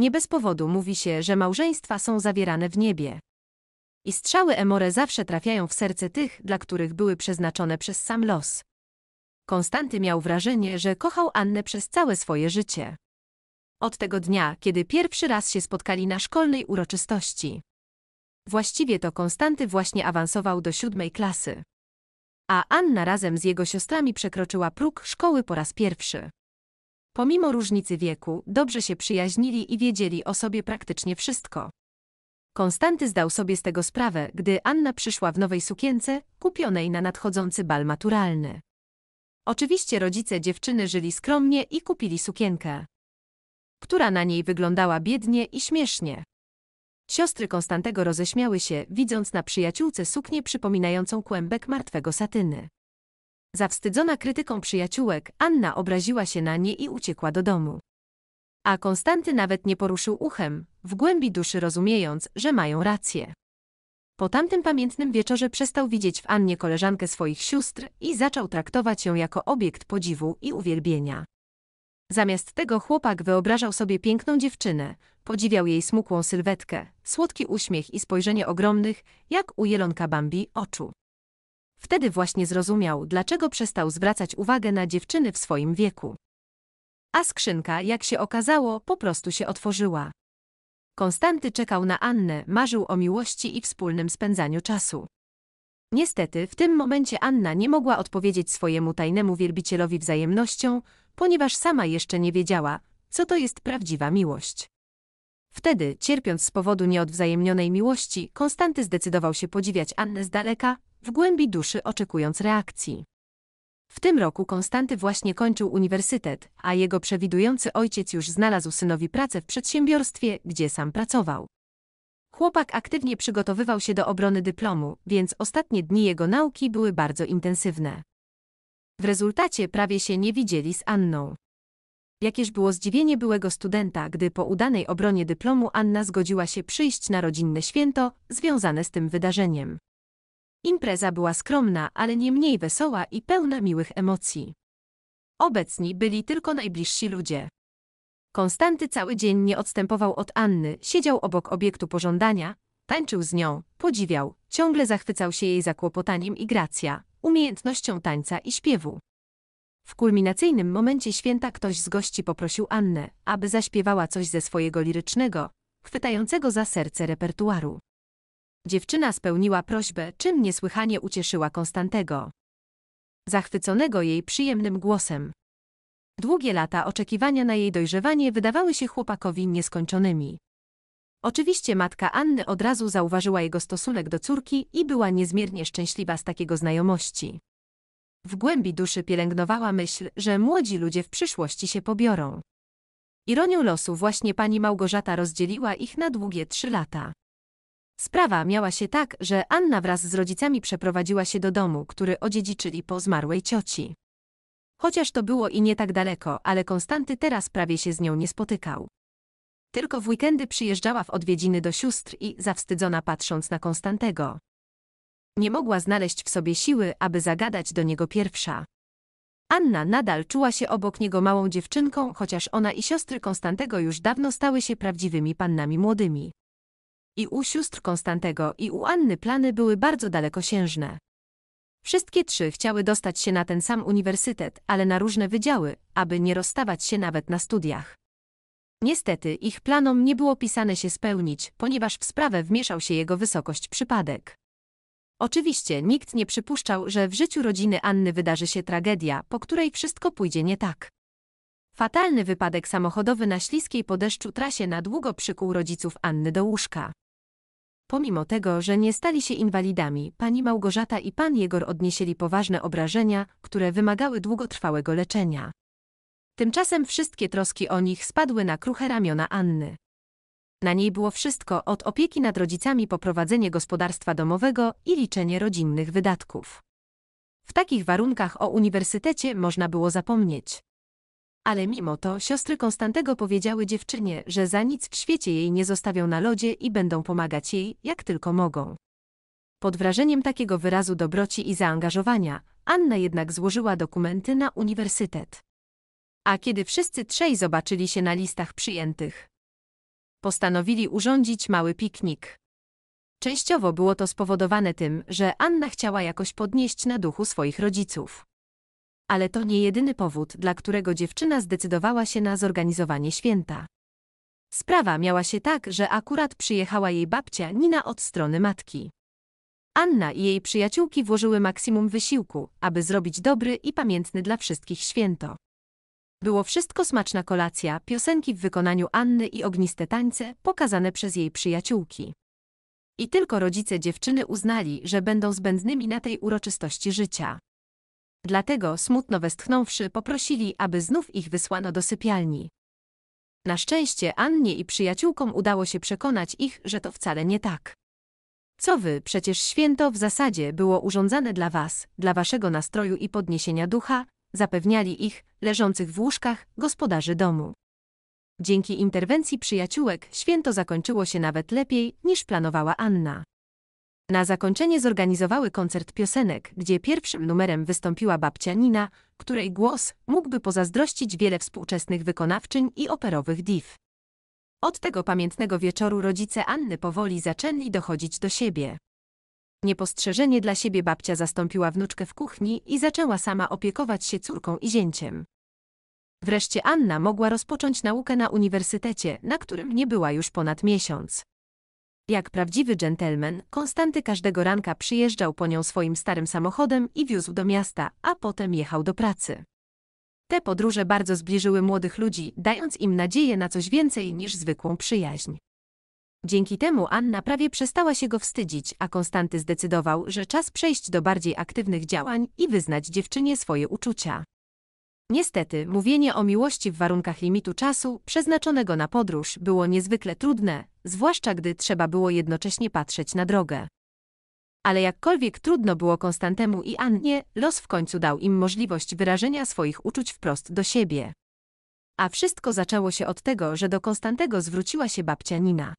Nie bez powodu mówi się, że małżeństwa są zawierane w niebie. I strzały Emore zawsze trafiają w serce tych, dla których były przeznaczone przez sam los. Konstanty miał wrażenie, że kochał Annę przez całe swoje życie. Od tego dnia, kiedy pierwszy raz się spotkali na szkolnej uroczystości. Właściwie to Konstanty właśnie awansował do siódmej klasy. A Anna razem z jego siostrami przekroczyła próg szkoły po raz pierwszy. Pomimo różnicy wieku, dobrze się przyjaźnili i wiedzieli o sobie praktycznie wszystko. Konstanty zdał sobie z tego sprawę, gdy Anna przyszła w nowej sukience, kupionej na nadchodzący bal maturalny. Oczywiście rodzice dziewczyny żyli skromnie i kupili sukienkę, która na niej wyglądała biednie i śmiesznie. Siostry Konstantego roześmiały się, widząc na przyjaciółce suknię przypominającą kłębek martwego satyny. Zawstydzona krytyką przyjaciółek, Anna obraziła się na nie i uciekła do domu. A Konstanty nawet nie poruszył uchem, w głębi duszy rozumiejąc, że mają rację. Po tamtym pamiętnym wieczorze przestał widzieć w Annie koleżankę swoich sióstr i zaczął traktować ją jako obiekt podziwu i uwielbienia. Zamiast tego chłopak wyobrażał sobie piękną dziewczynę, podziwiał jej smukłą sylwetkę, słodki uśmiech i spojrzenie ogromnych, jak u jelonka Bambi, oczu. Wtedy właśnie zrozumiał, dlaczego przestał zwracać uwagę na dziewczyny w swoim wieku. A skrzynka, jak się okazało, po prostu się otworzyła. Konstanty czekał na Annę, marzył o miłości i wspólnym spędzaniu czasu. Niestety, w tym momencie Anna nie mogła odpowiedzieć swojemu tajnemu wielbicielowi wzajemnością, ponieważ sama jeszcze nie wiedziała, co to jest prawdziwa miłość. Wtedy, cierpiąc z powodu nieodwzajemnionej miłości, Konstanty zdecydował się podziwiać Annę z daleka, w głębi duszy oczekując reakcji. W tym roku Konstanty właśnie kończył uniwersytet, a jego przewidujący ojciec już znalazł synowi pracę w przedsiębiorstwie, gdzie sam pracował. Chłopak aktywnie przygotowywał się do obrony dyplomu, więc ostatnie dni jego nauki były bardzo intensywne. W rezultacie prawie się nie widzieli z Anną. Jakież było zdziwienie byłego studenta, gdy po udanej obronie dyplomu Anna zgodziła się przyjść na rodzinne święto związane z tym wydarzeniem. Impreza była skromna, ale nie mniej wesoła i pełna miłych emocji. Obecni byli tylko najbliżsi ludzie. Konstanty cały dzień nie odstępował od Anny, siedział obok obiektu pożądania, tańczył z nią, podziwiał, ciągle zachwycał się jej zakłopotaniem i gracja, umiejętnością tańca i śpiewu. W kulminacyjnym momencie święta ktoś z gości poprosił Annę, aby zaśpiewała coś ze swojego lirycznego, chwytającego za serce repertuaru. Dziewczyna spełniła prośbę, czym niesłychanie ucieszyła Konstantego. Zachwyconego jej przyjemnym głosem. Długie lata oczekiwania na jej dojrzewanie wydawały się chłopakowi nieskończonymi. Oczywiście matka Anny od razu zauważyła jego stosunek do córki i była niezmiernie szczęśliwa z takiego znajomości. W głębi duszy pielęgnowała myśl, że młodzi ludzie w przyszłości się pobiorą. Ironią losu właśnie pani Małgorzata rozdzieliła ich na długie trzy lata. Sprawa miała się tak, że Anna wraz z rodzicami przeprowadziła się do domu, który odziedziczyli po zmarłej cioci. Chociaż to było i nie tak daleko, ale Konstanty teraz prawie się z nią nie spotykał. Tylko w weekendy przyjeżdżała w odwiedziny do sióstr i, zawstydzona patrząc na Konstantego, nie mogła znaleźć w sobie siły, aby zagadać do niego pierwsza. Anna nadal czuła się obok niego małą dziewczynką, chociaż ona i siostry Konstantego już dawno stały się prawdziwymi pannami młodymi i u sióstr Konstantego i u Anny plany były bardzo dalekosiężne. Wszystkie trzy chciały dostać się na ten sam uniwersytet, ale na różne wydziały, aby nie rozstawać się nawet na studiach. Niestety ich planom nie było pisane się spełnić, ponieważ w sprawę wmieszał się jego wysokość przypadek. Oczywiście nikt nie przypuszczał, że w życiu rodziny Anny wydarzy się tragedia, po której wszystko pójdzie nie tak. Fatalny wypadek samochodowy na śliskiej po deszczu trasie na długo przykuł rodziców Anny do łóżka. Pomimo tego, że nie stali się inwalidami, pani Małgorzata i pan Jegor odniesieli poważne obrażenia, które wymagały długotrwałego leczenia. Tymczasem wszystkie troski o nich spadły na kruche ramiona Anny. Na niej było wszystko od opieki nad rodzicami po prowadzenie gospodarstwa domowego i liczenie rodzinnych wydatków. W takich warunkach o uniwersytecie można było zapomnieć. Ale mimo to siostry Konstantego powiedziały dziewczynie, że za nic w świecie jej nie zostawią na lodzie i będą pomagać jej, jak tylko mogą. Pod wrażeniem takiego wyrazu dobroci i zaangażowania, Anna jednak złożyła dokumenty na uniwersytet. A kiedy wszyscy trzej zobaczyli się na listach przyjętych, postanowili urządzić mały piknik. Częściowo było to spowodowane tym, że Anna chciała jakoś podnieść na duchu swoich rodziców ale to nie jedyny powód, dla którego dziewczyna zdecydowała się na zorganizowanie święta. Sprawa miała się tak, że akurat przyjechała jej babcia Nina od strony matki. Anna i jej przyjaciółki włożyły maksimum wysiłku, aby zrobić dobry i pamiętny dla wszystkich święto. Było wszystko smaczna kolacja, piosenki w wykonaniu Anny i ogniste tańce pokazane przez jej przyjaciółki. I tylko rodzice dziewczyny uznali, że będą zbędnymi na tej uroczystości życia. Dlatego, smutno westchnąwszy, poprosili, aby znów ich wysłano do sypialni. Na szczęście Annie i przyjaciółkom udało się przekonać ich, że to wcale nie tak. Co wy, przecież święto w zasadzie było urządzane dla was, dla waszego nastroju i podniesienia ducha, zapewniali ich, leżących w łóżkach, gospodarzy domu. Dzięki interwencji przyjaciółek święto zakończyło się nawet lepiej niż planowała Anna. Na zakończenie zorganizowały koncert piosenek, gdzie pierwszym numerem wystąpiła babcia Nina, której głos mógłby pozazdrościć wiele współczesnych wykonawczyń i operowych div. Od tego pamiętnego wieczoru rodzice Anny powoli zaczęli dochodzić do siebie. Niepostrzeżenie dla siebie babcia zastąpiła wnuczkę w kuchni i zaczęła sama opiekować się córką i zięciem. Wreszcie Anna mogła rozpocząć naukę na uniwersytecie, na którym nie była już ponad miesiąc. Jak prawdziwy dżentelmen, Konstanty każdego ranka przyjeżdżał po nią swoim starym samochodem i wiózł do miasta, a potem jechał do pracy. Te podróże bardzo zbliżyły młodych ludzi, dając im nadzieję na coś więcej niż zwykłą przyjaźń. Dzięki temu Anna prawie przestała się go wstydzić, a Konstanty zdecydował, że czas przejść do bardziej aktywnych działań i wyznać dziewczynie swoje uczucia. Niestety, mówienie o miłości w warunkach limitu czasu przeznaczonego na podróż było niezwykle trudne, zwłaszcza gdy trzeba było jednocześnie patrzeć na drogę. Ale jakkolwiek trudno było Konstantemu i Annie, los w końcu dał im możliwość wyrażenia swoich uczuć wprost do siebie. A wszystko zaczęło się od tego, że do Konstantego zwróciła się babcia Nina.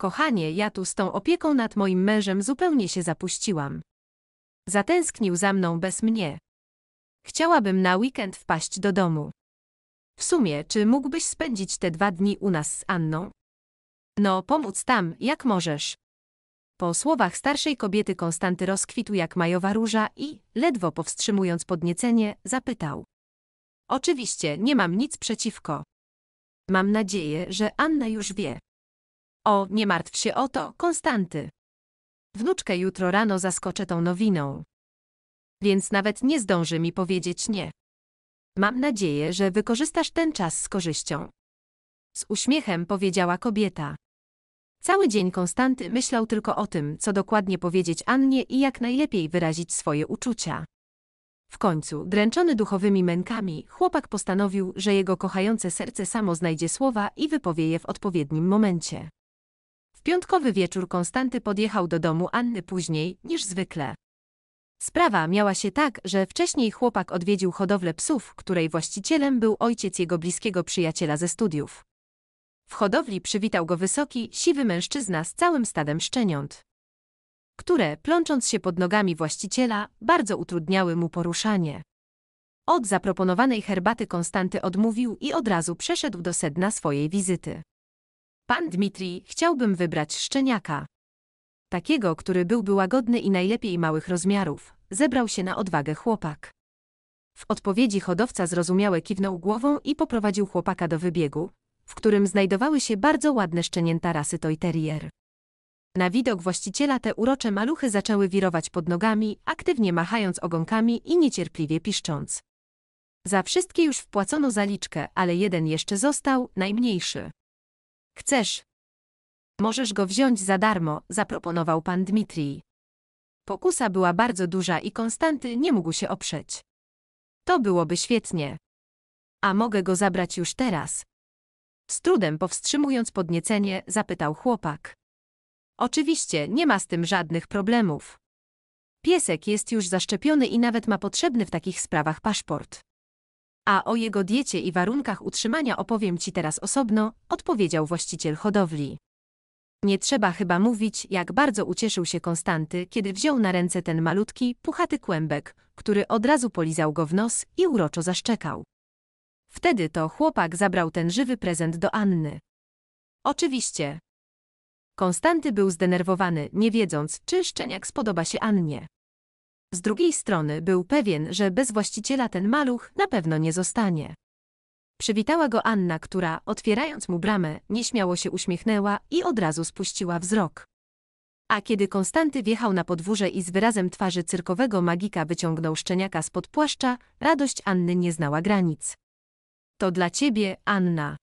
Kochanie, ja tu z tą opieką nad moim mężem zupełnie się zapuściłam. Zatęsknił za mną bez mnie. Chciałabym na weekend wpaść do domu. W sumie, czy mógłbyś spędzić te dwa dni u nas z Anną? No, pomóc tam, jak możesz. Po słowach starszej kobiety Konstanty rozkwitł jak majowa róża i, ledwo powstrzymując podniecenie, zapytał. Oczywiście, nie mam nic przeciwko. Mam nadzieję, że Anna już wie. O, nie martw się o to, Konstanty. Wnuczkę jutro rano zaskoczę tą nowiną więc nawet nie zdąży mi powiedzieć nie. Mam nadzieję, że wykorzystasz ten czas z korzyścią. Z uśmiechem powiedziała kobieta. Cały dzień Konstanty myślał tylko o tym, co dokładnie powiedzieć Annie i jak najlepiej wyrazić swoje uczucia. W końcu, dręczony duchowymi mękami, chłopak postanowił, że jego kochające serce samo znajdzie słowa i wypowie je w odpowiednim momencie. W piątkowy wieczór Konstanty podjechał do domu Anny później niż zwykle. Sprawa miała się tak, że wcześniej chłopak odwiedził hodowlę psów, której właścicielem był ojciec jego bliskiego przyjaciela ze studiów. W hodowli przywitał go wysoki, siwy mężczyzna z całym stadem szczeniąt, które, plącząc się pod nogami właściciela, bardzo utrudniały mu poruszanie. Od zaproponowanej herbaty Konstanty odmówił i od razu przeszedł do sedna swojej wizyty. Pan Dmitri, chciałbym wybrać szczeniaka. Takiego, który byłby łagodny i najlepiej małych rozmiarów, zebrał się na odwagę chłopak. W odpowiedzi hodowca zrozumiałe kiwnął głową i poprowadził chłopaka do wybiegu, w którym znajdowały się bardzo ładne szczenięta rasy toy terrier. Na widok właściciela te urocze maluchy zaczęły wirować pod nogami, aktywnie machając ogonkami i niecierpliwie piszcząc. Za wszystkie już wpłacono zaliczkę, ale jeden jeszcze został, najmniejszy. Chcesz, Możesz go wziąć za darmo, zaproponował pan Dmitrij. Pokusa była bardzo duża i Konstanty nie mógł się oprzeć. To byłoby świetnie. A mogę go zabrać już teraz? Z trudem powstrzymując podniecenie, zapytał chłopak. Oczywiście, nie ma z tym żadnych problemów. Piesek jest już zaszczepiony i nawet ma potrzebny w takich sprawach paszport. A o jego diecie i warunkach utrzymania opowiem ci teraz osobno, odpowiedział właściciel hodowli. Nie trzeba chyba mówić, jak bardzo ucieszył się Konstanty, kiedy wziął na ręce ten malutki, puchaty kłębek, który od razu polizał go w nos i uroczo zaszczekał. Wtedy to chłopak zabrał ten żywy prezent do Anny. Oczywiście. Konstanty był zdenerwowany, nie wiedząc, czy szczeniak spodoba się Annie. Z drugiej strony był pewien, że bez właściciela ten maluch na pewno nie zostanie. Przywitała go Anna, która, otwierając mu bramę, nieśmiało się uśmiechnęła i od razu spuściła wzrok. A kiedy Konstanty wjechał na podwórze i z wyrazem twarzy cyrkowego magika wyciągnął szczeniaka spod płaszcza, radość Anny nie znała granic. To dla ciebie, Anna.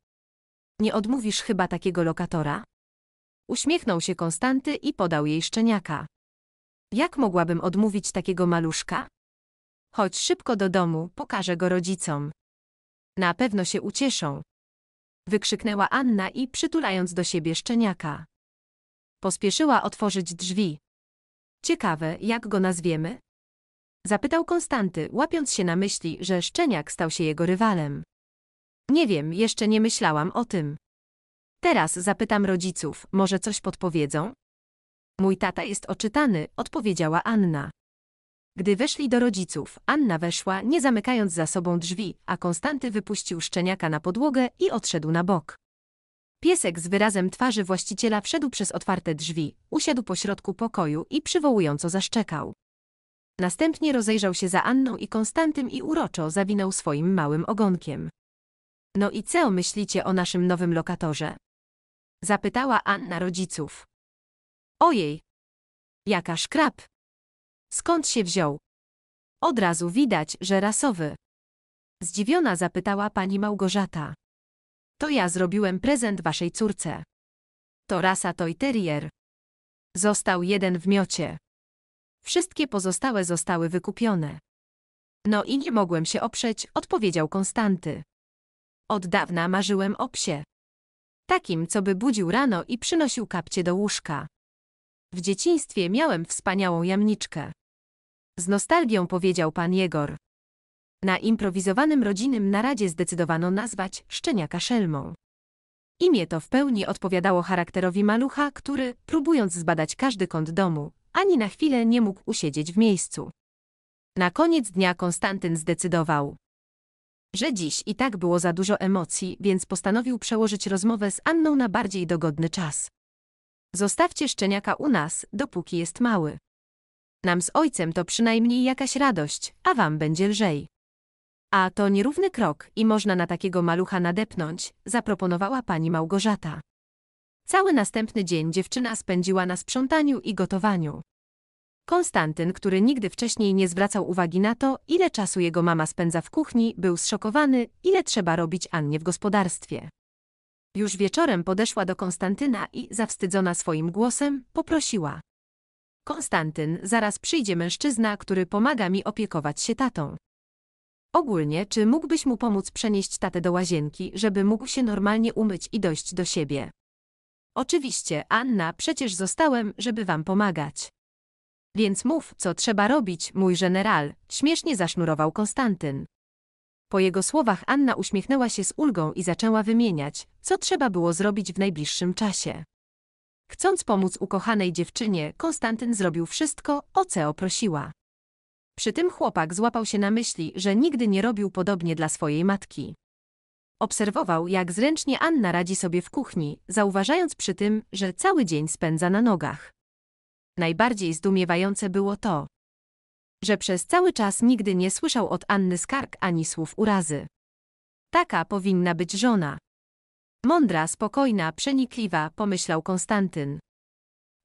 Nie odmówisz chyba takiego lokatora? Uśmiechnął się Konstanty i podał jej szczeniaka. Jak mogłabym odmówić takiego maluszka? Chodź szybko do domu, pokażę go rodzicom. Na pewno się ucieszą. Wykrzyknęła Anna i przytulając do siebie szczeniaka. Pospieszyła otworzyć drzwi. Ciekawe, jak go nazwiemy? Zapytał Konstanty, łapiąc się na myśli, że szczeniak stał się jego rywalem. Nie wiem, jeszcze nie myślałam o tym. Teraz zapytam rodziców, może coś podpowiedzą? Mój tata jest oczytany, odpowiedziała Anna. Gdy weszli do rodziców, Anna weszła, nie zamykając za sobą drzwi, a Konstanty wypuścił szczeniaka na podłogę i odszedł na bok. Piesek z wyrazem twarzy właściciela wszedł przez otwarte drzwi, usiadł po środku pokoju i przywołująco zaszczekał. Następnie rozejrzał się za Anną i Konstantym i uroczo zawinął swoim małym ogonkiem. No i co myślicie o naszym nowym lokatorze? Zapytała Anna rodziców. Ojej! Jaka szkrab! Skąd się wziął? Od razu widać, że rasowy. Zdziwiona zapytała pani Małgorzata. To ja zrobiłem prezent waszej córce. To rasa toy terrier. Został jeden w miocie. Wszystkie pozostałe zostały wykupione. No i nie mogłem się oprzeć, odpowiedział Konstanty. Od dawna marzyłem o psie. Takim, co by budził rano i przynosił kapcie do łóżka. W dzieciństwie miałem wspaniałą jamniczkę. Z nostalgią powiedział pan Jegor. Na improwizowanym rodzinnym naradzie zdecydowano nazwać szczeniaka szelmą. Imię to w pełni odpowiadało charakterowi malucha, który, próbując zbadać każdy kąt domu, ani na chwilę nie mógł usiedzieć w miejscu. Na koniec dnia Konstantyn zdecydował, że dziś i tak było za dużo emocji, więc postanowił przełożyć rozmowę z Anną na bardziej dogodny czas. Zostawcie szczeniaka u nas, dopóki jest mały. Nam z ojcem to przynajmniej jakaś radość, a wam będzie lżej. A to nierówny krok i można na takiego malucha nadepnąć, zaproponowała pani Małgorzata. Cały następny dzień dziewczyna spędziła na sprzątaniu i gotowaniu. Konstantyn, który nigdy wcześniej nie zwracał uwagi na to, ile czasu jego mama spędza w kuchni, był zszokowany, ile trzeba robić Annie w gospodarstwie. Już wieczorem podeszła do Konstantyna i, zawstydzona swoim głosem, poprosiła. Konstantyn, zaraz przyjdzie mężczyzna, który pomaga mi opiekować się tatą. Ogólnie, czy mógłbyś mu pomóc przenieść tatę do łazienki, żeby mógł się normalnie umyć i dojść do siebie? Oczywiście, Anna, przecież zostałem, żeby wam pomagać. Więc mów, co trzeba robić, mój general, śmiesznie zasznurował Konstantyn. Po jego słowach Anna uśmiechnęła się z ulgą i zaczęła wymieniać, co trzeba było zrobić w najbliższym czasie. Chcąc pomóc ukochanej dziewczynie, Konstantyn zrobił wszystko, o co prosiła. Przy tym chłopak złapał się na myśli, że nigdy nie robił podobnie dla swojej matki. Obserwował, jak zręcznie Anna radzi sobie w kuchni, zauważając przy tym, że cały dzień spędza na nogach. Najbardziej zdumiewające było to, że przez cały czas nigdy nie słyszał od Anny skarg ani słów urazy. Taka powinna być żona. Mądra, spokojna, przenikliwa, pomyślał Konstantyn.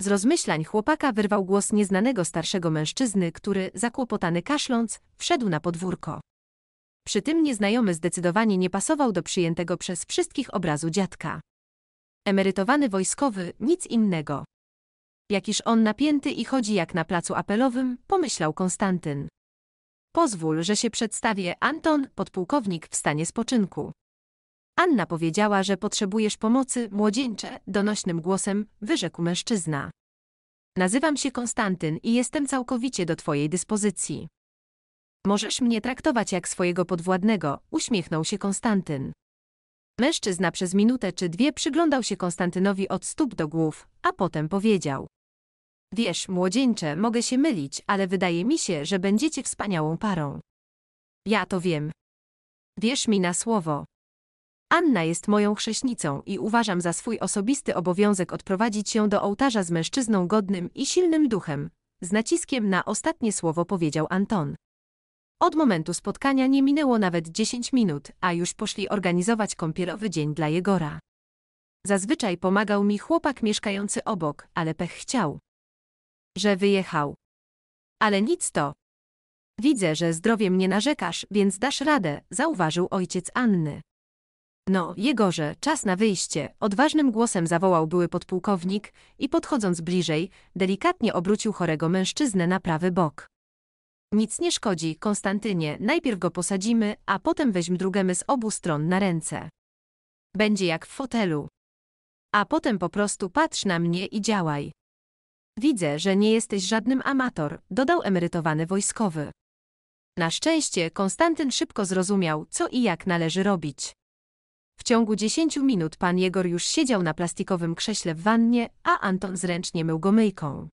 Z rozmyślań chłopaka wyrwał głos nieznanego starszego mężczyzny, który, zakłopotany kaszląc, wszedł na podwórko. Przy tym nieznajomy zdecydowanie nie pasował do przyjętego przez wszystkich obrazu dziadka. Emerytowany wojskowy, nic innego. Jakiż on napięty i chodzi jak na placu apelowym, pomyślał Konstantyn. Pozwól, że się przedstawię, Anton, podpułkownik w stanie spoczynku. Anna powiedziała, że potrzebujesz pomocy, młodzieńcze, donośnym głosem wyrzekł mężczyzna. Nazywam się Konstantyn i jestem całkowicie do twojej dyspozycji. Możesz mnie traktować jak swojego podwładnego, uśmiechnął się Konstantyn. Mężczyzna przez minutę czy dwie przyglądał się Konstantynowi od stóp do głów, a potem powiedział. Wiesz, młodzieńcze, mogę się mylić, ale wydaje mi się, że będziecie wspaniałą parą. Ja to wiem. Wierz mi na słowo. Anna jest moją chrześnicą i uważam za swój osobisty obowiązek odprowadzić ją do ołtarza z mężczyzną godnym i silnym duchem. Z naciskiem na ostatnie słowo powiedział Anton. Od momentu spotkania nie minęło nawet 10 minut, a już poszli organizować kąpielowy dzień dla Jegora. Zazwyczaj pomagał mi chłopak mieszkający obok, ale pech chciał, że wyjechał. Ale nic to. Widzę, że zdrowiem nie narzekasz, więc dasz radę, zauważył ojciec Anny. No, Jegorze, czas na wyjście, odważnym głosem zawołał były podpułkownik i podchodząc bliżej, delikatnie obrócił chorego mężczyznę na prawy bok. Nic nie szkodzi, Konstantynie, najpierw go posadzimy, a potem weźm drugemy z obu stron na ręce. Będzie jak w fotelu. A potem po prostu patrz na mnie i działaj. Widzę, że nie jesteś żadnym amator, dodał emerytowany wojskowy. Na szczęście Konstantyn szybko zrozumiał, co i jak należy robić. W ciągu dziesięciu minut pan Jegor już siedział na plastikowym krześle w wannie, a Anton zręcznie mył go myjką.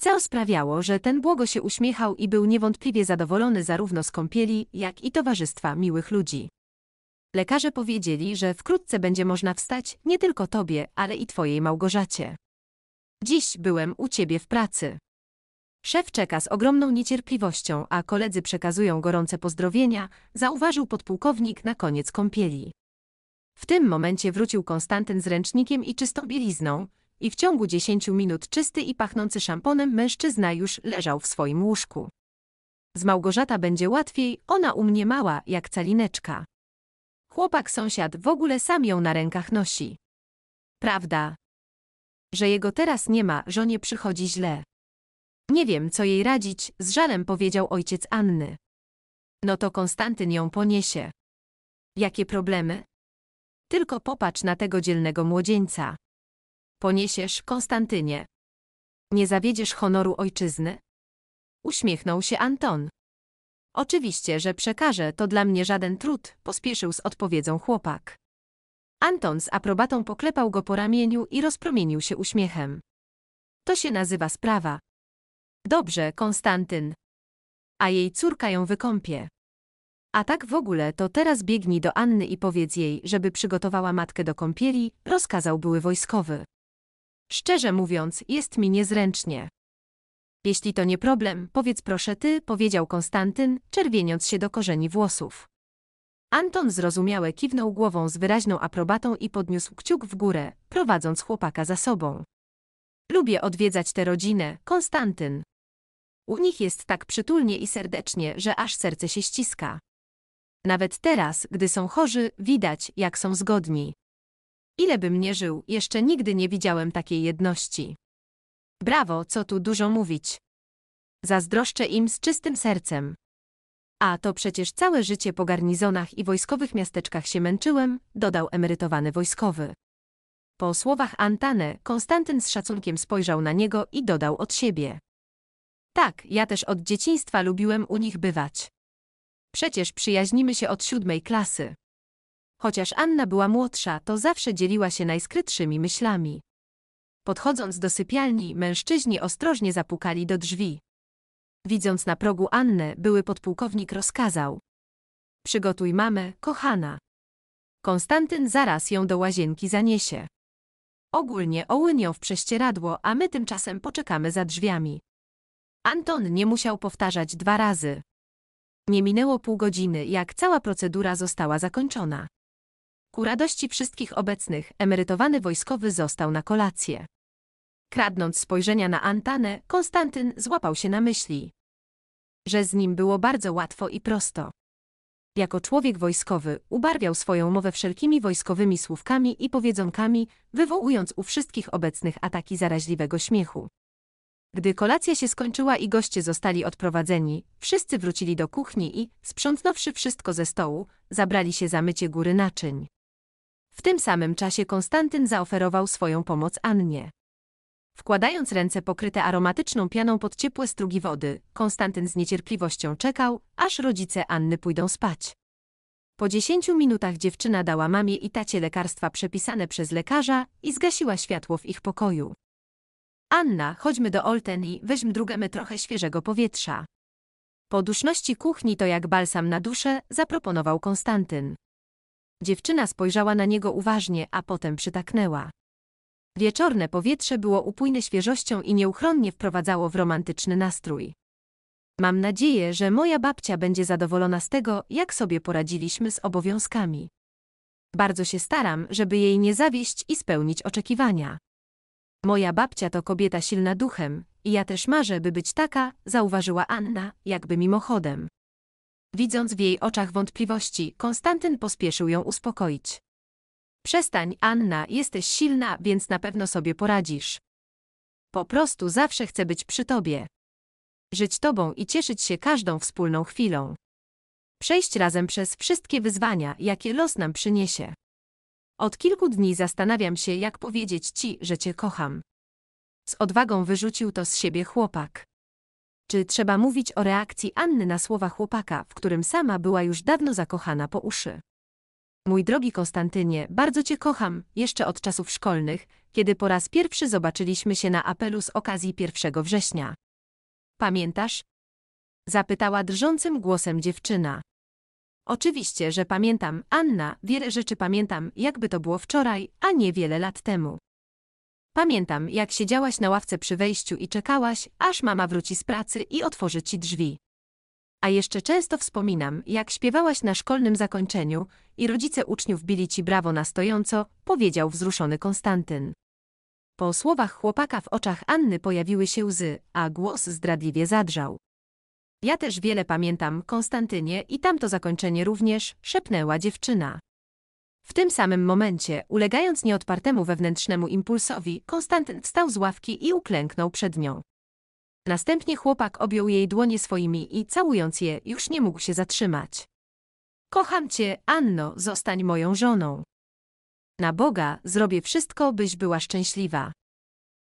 Co sprawiało, że ten błogo się uśmiechał i był niewątpliwie zadowolony zarówno z kąpieli, jak i towarzystwa miłych ludzi. Lekarze powiedzieli, że wkrótce będzie można wstać nie tylko tobie, ale i twojej Małgorzacie. Dziś byłem u ciebie w pracy. Szef czeka z ogromną niecierpliwością, a koledzy przekazują gorące pozdrowienia, zauważył podpułkownik na koniec kąpieli. W tym momencie wrócił Konstantyn z ręcznikiem i czystą bielizną, i w ciągu dziesięciu minut czysty i pachnący szamponem mężczyzna już leżał w swoim łóżku. Z Małgorzata będzie łatwiej, ona u mnie mała, jak calineczka. Chłopak sąsiad w ogóle sam ją na rękach nosi. Prawda, że jego teraz nie ma, żonie przychodzi źle. Nie wiem, co jej radzić, z żalem powiedział ojciec Anny. No to Konstantyn ją poniesie. Jakie problemy? Tylko popatrz na tego dzielnego młodzieńca. Poniesiesz, Konstantynie. Nie zawiedziesz honoru ojczyzny? Uśmiechnął się Anton. Oczywiście, że przekażę, to dla mnie żaden trud, pospieszył z odpowiedzią chłopak. Anton z aprobatą poklepał go po ramieniu i rozpromienił się uśmiechem. To się nazywa sprawa. Dobrze, Konstantyn. A jej córka ją wykąpie. A tak w ogóle to teraz biegnij do Anny i powiedz jej, żeby przygotowała matkę do kąpieli, rozkazał były wojskowy. Szczerze mówiąc, jest mi niezręcznie. Jeśli to nie problem, powiedz proszę ty, powiedział Konstantyn, czerwieniąc się do korzeni włosów. Anton zrozumiałe kiwnął głową z wyraźną aprobatą i podniósł kciuk w górę, prowadząc chłopaka za sobą. Lubię odwiedzać tę rodzinę, Konstantyn. U nich jest tak przytulnie i serdecznie, że aż serce się ściska. Nawet teraz, gdy są chorzy, widać, jak są zgodni. Ilebym nie żył, jeszcze nigdy nie widziałem takiej jedności. Brawo, co tu dużo mówić. Zazdroszczę im z czystym sercem. A to przecież całe życie po garnizonach i wojskowych miasteczkach się męczyłem, dodał emerytowany wojskowy. Po słowach Antane, Konstantyn z szacunkiem spojrzał na niego i dodał od siebie. Tak, ja też od dzieciństwa lubiłem u nich bywać. Przecież przyjaźnimy się od siódmej klasy. Chociaż Anna była młodsza, to zawsze dzieliła się najskrytszymi myślami. Podchodząc do sypialni, mężczyźni ostrożnie zapukali do drzwi. Widząc na progu Annę, były podpułkownik rozkazał. Przygotuj mamę, kochana. Konstantyn zaraz ją do łazienki zaniesie. Ogólnie ołynią w prześcieradło, a my tymczasem poczekamy za drzwiami. Anton nie musiał powtarzać dwa razy. Nie minęło pół godziny, jak cała procedura została zakończona. Ku radości wszystkich obecnych, emerytowany wojskowy został na kolację. Kradnąc spojrzenia na Antanę, Konstantyn złapał się na myśli, że z nim było bardzo łatwo i prosto. Jako człowiek wojskowy ubarwiał swoją mowę wszelkimi wojskowymi słówkami i powiedzonkami, wywołując u wszystkich obecnych ataki zaraźliwego śmiechu. Gdy kolacja się skończyła i goście zostali odprowadzeni, wszyscy wrócili do kuchni i, sprzątnąwszy wszystko ze stołu, zabrali się za mycie góry naczyń. W tym samym czasie Konstantyn zaoferował swoją pomoc Annie. Wkładając ręce pokryte aromatyczną pianą pod ciepłe strugi wody, Konstantyn z niecierpliwością czekał, aż rodzice Anny pójdą spać. Po dziesięciu minutach dziewczyna dała mamie i tacie lekarstwa przepisane przez lekarza i zgasiła światło w ich pokoju. Anna, chodźmy do Olten i drugie drugemy trochę świeżego powietrza. Po duszności kuchni to jak balsam na duszę, zaproponował Konstantyn. Dziewczyna spojrzała na niego uważnie, a potem przytaknęła. Wieczorne powietrze było upójne świeżością i nieuchronnie wprowadzało w romantyczny nastrój. Mam nadzieję, że moja babcia będzie zadowolona z tego, jak sobie poradziliśmy z obowiązkami. Bardzo się staram, żeby jej nie zawieść i spełnić oczekiwania. Moja babcia to kobieta silna duchem, i ja też marzę, by być taka, zauważyła Anna, jakby mimochodem. Widząc w jej oczach wątpliwości, Konstantyn pospieszył ją uspokoić. Przestań, Anna, jesteś silna, więc na pewno sobie poradzisz. Po prostu zawsze chcę być przy tobie. Żyć tobą i cieszyć się każdą wspólną chwilą. Przejść razem przez wszystkie wyzwania, jakie los nam przyniesie. Od kilku dni zastanawiam się, jak powiedzieć ci, że cię kocham. Z odwagą wyrzucił to z siebie chłopak. Czy trzeba mówić o reakcji Anny na słowa chłopaka, w którym sama była już dawno zakochana po uszy? Mój drogi Konstantynie, bardzo cię kocham, jeszcze od czasów szkolnych, kiedy po raz pierwszy zobaczyliśmy się na apelu z okazji 1 września. Pamiętasz? Zapytała drżącym głosem dziewczyna. Oczywiście, że pamiętam, Anna, wiele rzeczy pamiętam, jakby to było wczoraj, a nie wiele lat temu. Pamiętam, jak siedziałaś na ławce przy wejściu i czekałaś, aż mama wróci z pracy i otworzy ci drzwi. A jeszcze często wspominam, jak śpiewałaś na szkolnym zakończeniu i rodzice uczniów bili ci brawo na stojąco, powiedział wzruszony Konstantyn. Po słowach chłopaka w oczach Anny pojawiły się łzy, a głos zdradliwie zadrzał. Ja też wiele pamiętam, Konstantynie, i tamto zakończenie również, szepnęła dziewczyna. W tym samym momencie, ulegając nieodpartemu wewnętrznemu impulsowi, Konstantyn wstał z ławki i uklęknął przed nią. Następnie chłopak objął jej dłonie swoimi i całując je, już nie mógł się zatrzymać. Kocham cię, Anno, zostań moją żoną. Na Boga, zrobię wszystko, byś była szczęśliwa.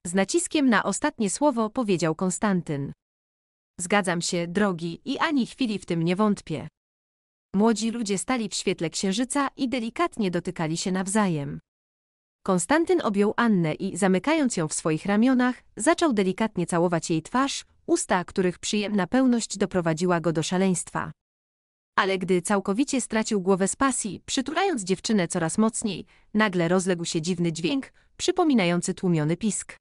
Z naciskiem na ostatnie słowo powiedział Konstantyn. Zgadzam się, drogi, i ani chwili w tym nie wątpię. Młodzi ludzie stali w świetle księżyca i delikatnie dotykali się nawzajem. Konstantyn objął Annę i, zamykając ją w swoich ramionach, zaczął delikatnie całować jej twarz, usta, których przyjemna pełność doprowadziła go do szaleństwa. Ale gdy całkowicie stracił głowę z pasji, przytulając dziewczynę coraz mocniej, nagle rozległ się dziwny dźwięk, przypominający tłumiony pisk.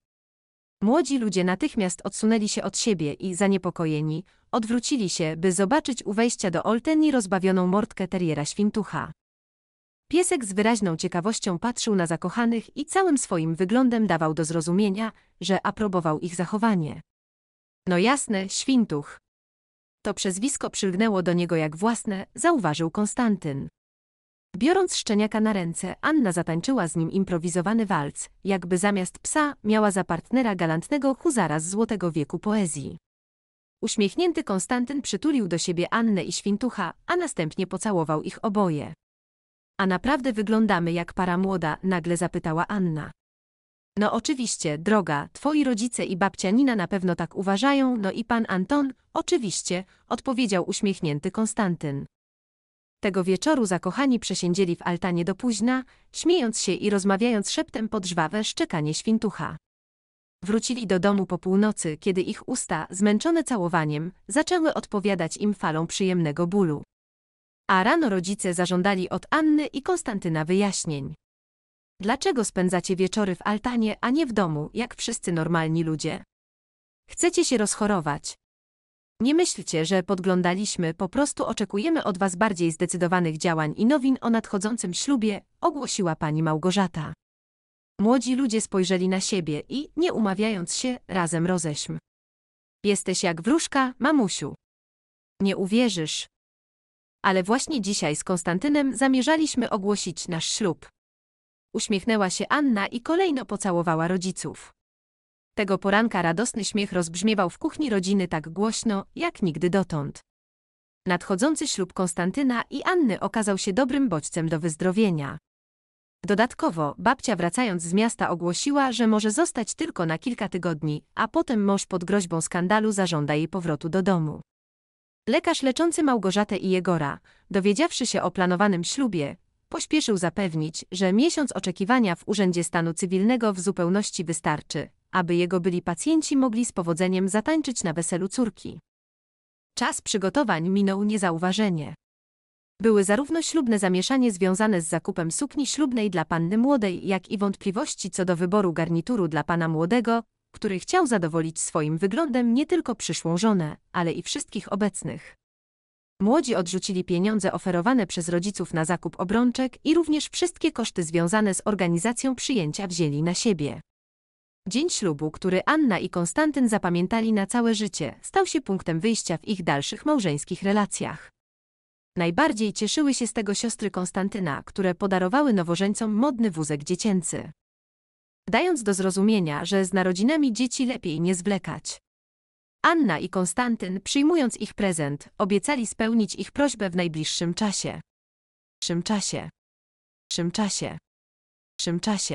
Młodzi ludzie natychmiast odsunęli się od siebie i, zaniepokojeni, odwrócili się, by zobaczyć u wejścia do Oltenii rozbawioną mordkę teriera świntucha. Piesek z wyraźną ciekawością patrzył na zakochanych i całym swoim wyglądem dawał do zrozumienia, że aprobował ich zachowanie. No jasne, świntuch. To przezwisko przylgnęło do niego jak własne, zauważył Konstantyn. Biorąc szczeniaka na ręce, Anna zatańczyła z nim improwizowany walc, jakby zamiast psa miała za partnera galantnego huzara z złotego wieku poezji. Uśmiechnięty Konstantyn przytulił do siebie Annę i Świntucha, a następnie pocałował ich oboje. A naprawdę wyglądamy jak para młoda, nagle zapytała Anna. No oczywiście, droga, twoi rodzice i babcia Nina na pewno tak uważają, no i pan Anton, oczywiście, odpowiedział uśmiechnięty Konstantyn. Tego wieczoru zakochani przesiedzieli w altanie do późna, śmiejąc się i rozmawiając szeptem pod żwawe szczekanie świntucha. Wrócili do domu po północy, kiedy ich usta, zmęczone całowaniem, zaczęły odpowiadać im falą przyjemnego bólu a rano rodzice zażądali od Anny i Konstantyna wyjaśnień. Dlaczego spędzacie wieczory w altanie, a nie w domu, jak wszyscy normalni ludzie? Chcecie się rozchorować. Nie myślcie, że podglądaliśmy, po prostu oczekujemy od Was bardziej zdecydowanych działań i nowin o nadchodzącym ślubie, ogłosiła pani Małgorzata. Młodzi ludzie spojrzeli na siebie i, nie umawiając się, razem roześm. Jesteś jak wróżka, mamusiu. Nie uwierzysz ale właśnie dzisiaj z Konstantynem zamierzaliśmy ogłosić nasz ślub. Uśmiechnęła się Anna i kolejno pocałowała rodziców. Tego poranka radosny śmiech rozbrzmiewał w kuchni rodziny tak głośno, jak nigdy dotąd. Nadchodzący ślub Konstantyna i Anny okazał się dobrym bodźcem do wyzdrowienia. Dodatkowo, babcia wracając z miasta ogłosiła, że może zostać tylko na kilka tygodni, a potem mąż pod groźbą skandalu zażąda jej powrotu do domu. Lekarz leczący Małgorzatę i Jegora, dowiedziawszy się o planowanym ślubie, pośpieszył zapewnić, że miesiąc oczekiwania w Urzędzie Stanu Cywilnego w zupełności wystarczy, aby jego byli pacjenci mogli z powodzeniem zatańczyć na weselu córki. Czas przygotowań minął niezauważenie. Były zarówno ślubne zamieszanie związane z zakupem sukni ślubnej dla panny młodej, jak i wątpliwości co do wyboru garnituru dla pana młodego, który chciał zadowolić swoim wyglądem nie tylko przyszłą żonę, ale i wszystkich obecnych. Młodzi odrzucili pieniądze oferowane przez rodziców na zakup obrączek i również wszystkie koszty związane z organizacją przyjęcia wzięli na siebie. Dzień ślubu, który Anna i Konstantyn zapamiętali na całe życie, stał się punktem wyjścia w ich dalszych małżeńskich relacjach. Najbardziej cieszyły się z tego siostry Konstantyna, które podarowały nowożeńcom modny wózek dziecięcy dając do zrozumienia, że z narodzinami dzieci lepiej nie zwlekać. Anna i Konstantyn, przyjmując ich prezent, obiecali spełnić ich prośbę w najbliższym czasie. W czasie. W czasie. W czasie.